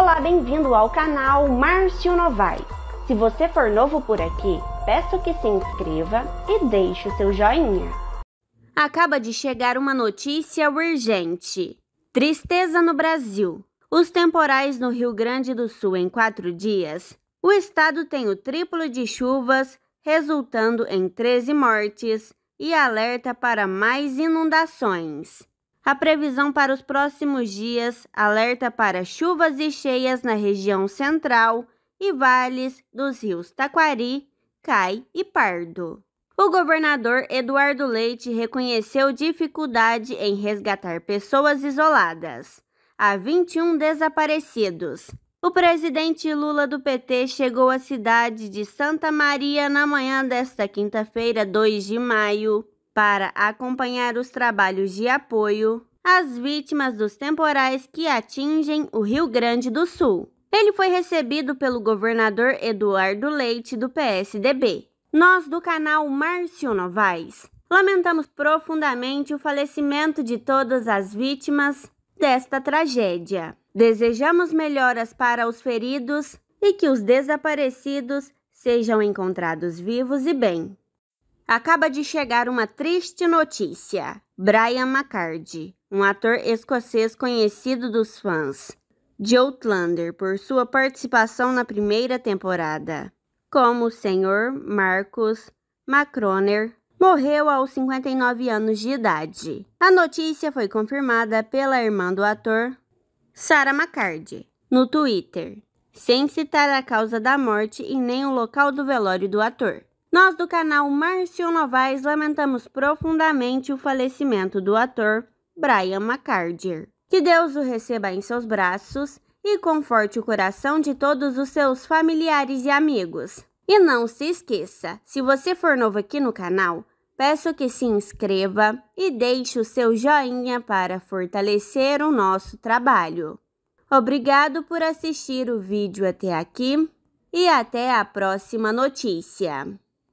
Olá, bem-vindo ao canal Márcio Novai. Se você for novo por aqui, peço que se inscreva e deixe o seu joinha. Acaba de chegar uma notícia urgente. Tristeza no Brasil. Os temporais no Rio Grande do Sul em quatro dias. O estado tem o triplo de chuvas, resultando em 13 mortes e alerta para mais inundações. A previsão para os próximos dias alerta para chuvas e cheias na região central e vales dos rios Taquari, Cai e Pardo. O governador Eduardo Leite reconheceu dificuldade em resgatar pessoas isoladas. Há 21 desaparecidos. O presidente Lula do PT chegou à cidade de Santa Maria na manhã desta quinta-feira, 2 de maio, para acompanhar os trabalhos de apoio às vítimas dos temporais que atingem o Rio Grande do Sul. Ele foi recebido pelo governador Eduardo Leite, do PSDB. Nós, do canal Márcio Novaes, lamentamos profundamente o falecimento de todas as vítimas desta tragédia. Desejamos melhoras para os feridos e que os desaparecidos sejam encontrados vivos e bem. Acaba de chegar uma triste notícia. Brian McCarthy, um ator escocês conhecido dos fãs de Outlander por sua participação na primeira temporada, como o senhor Marcus Macroner, morreu aos 59 anos de idade. A notícia foi confirmada pela irmã do ator, Sarah McCarthy, no Twitter, sem citar a causa da morte e nem o local do velório do ator. Nós do canal Márcio Novaes lamentamos profundamente o falecimento do ator Brian McCardier. Que Deus o receba em seus braços e conforte o coração de todos os seus familiares e amigos. E não se esqueça, se você for novo aqui no canal, peço que se inscreva e deixe o seu joinha para fortalecer o nosso trabalho. Obrigado por assistir o vídeo até aqui e até a próxima notícia.